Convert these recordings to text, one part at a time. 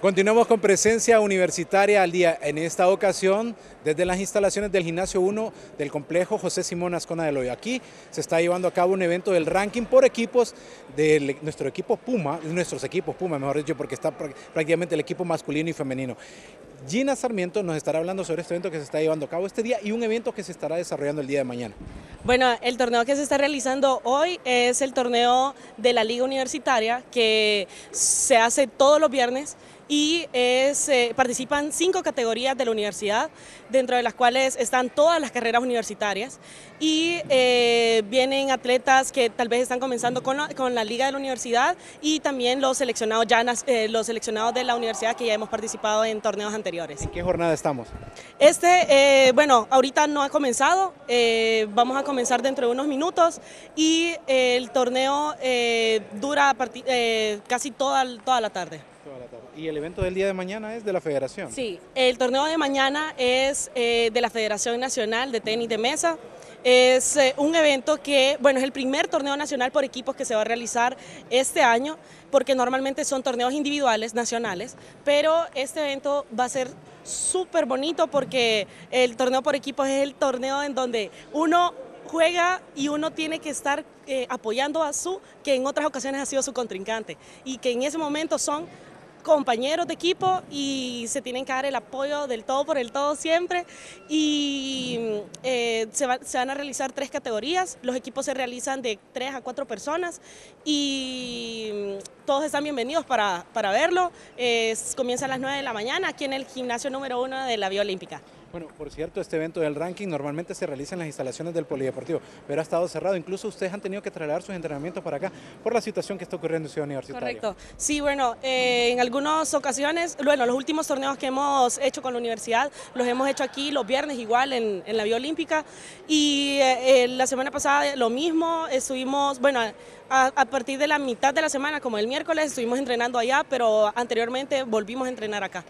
Continuamos con presencia universitaria al día, en esta ocasión desde las instalaciones del Gimnasio 1 del complejo José Simón Ascona de Loyo. Aquí se está llevando a cabo un evento del ranking por equipos de nuestro equipo Puma, nuestros equipos Puma, mejor dicho, porque está prácticamente el equipo masculino y femenino. Gina Sarmiento nos estará hablando sobre este evento que se está llevando a cabo este día y un evento que se estará desarrollando el día de mañana. Bueno, el torneo que se está realizando hoy es el torneo de la Liga Universitaria que se hace todos los viernes y eh, participan cinco categorías de la universidad, dentro de las cuales están todas las carreras universitarias y eh, vienen atletas que tal vez están comenzando con la, liga de la universidad y también los seleccionados, ya, eh, los seleccionados de la universidad que ya hemos participado en torneos anteriores. ¿En qué jornada estamos? Este, bueno, ahorita no ha comenzado, vamos a comenzar dentro de unos minutos y el torneo dura casi toda, toda la tarde. ¿Y el evento del día de mañana es de la federación? Sí, el torneo de mañana es eh, de la Federación Nacional de Tenis de Mesa. Es eh, un evento que, bueno, es el primer torneo nacional por equipos que se va a realizar este año, porque normalmente son torneos individuales nacionales, pero este evento va a ser súper bonito porque el torneo por equipos es el torneo en donde uno juega y uno tiene que estar eh, apoyando a su, que en otras ocasiones ha sido su contrincante, y que en ese momento son compañeros de equipo y se tienen que dar el apoyo del todo por el todo siempre y eh, se, van a realizar tres categorías, los equipos se realizan de tres a cuatro personas y mm, todos están bienvenidos para, verlo, comienza a las 9 de la mañana aquí en el gimnasio número uno de la Vía Olímpica. Bueno, por cierto, este evento del ranking normalmente se realiza en las instalaciones del Polideportivo, pero ha estado cerrado. Incluso ustedes han tenido que trasladar sus entrenamientos para acá por la situación que está ocurriendo en Ciudad Universitaria. Correcto. Sí, bueno, eh, en algunas ocasiones, bueno, los últimos torneos que hemos hecho con la universidad los hemos hecho aquí los viernes igual en, la Vía Olímpica y eh, eh, la semana pasada lo mismo, estuvimos, bueno, a, partir de la mitad de la semana, como el miércoles, estuvimos entrenando allá, pero anteriormente volvimos a entrenar acá.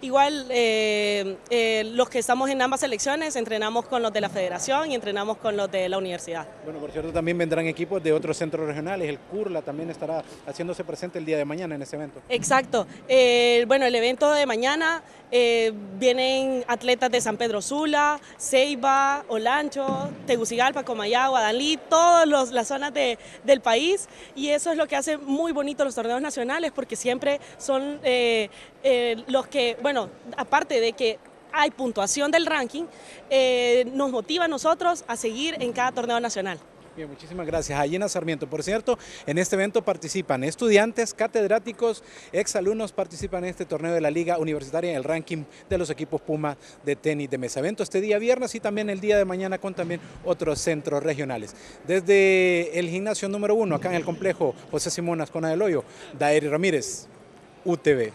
Igual eh, eh, los que estamos en ambas selecciones entrenamos con los de la federación y entrenamos con los de la universidad. Bueno, por cierto, también vendrán equipos de otros centros regionales. El CURLA también estará haciéndose presente el día de mañana en ese evento. Exacto. Eh, bueno, el evento de mañana vienen atletas de San Pedro Sula, Ceiba, Olancho, Tegucigalpa, Comayagua, Dalí, todas las zonas del país y eso es lo que hace muy bonito los torneos nacionales porque siempre son eh, eh, los que, bueno, aparte de que hay puntuación del ranking, eh, nos motiva a nosotros a seguir en cada torneo nacional. Bien, muchísimas gracias. Allina Sarmiento, por cierto, en este evento participan estudiantes, catedráticos, exalumnos, participan en este torneo de la Liga Universitaria en el ranking de los equipos Puma de tenis de mesa. Evento este día viernes y también el día de mañana con también otros centros regionales. Desde el gimnasio número uno, acá en el complejo José Ascona del Adeloyo, Daery Ramírez, UTV.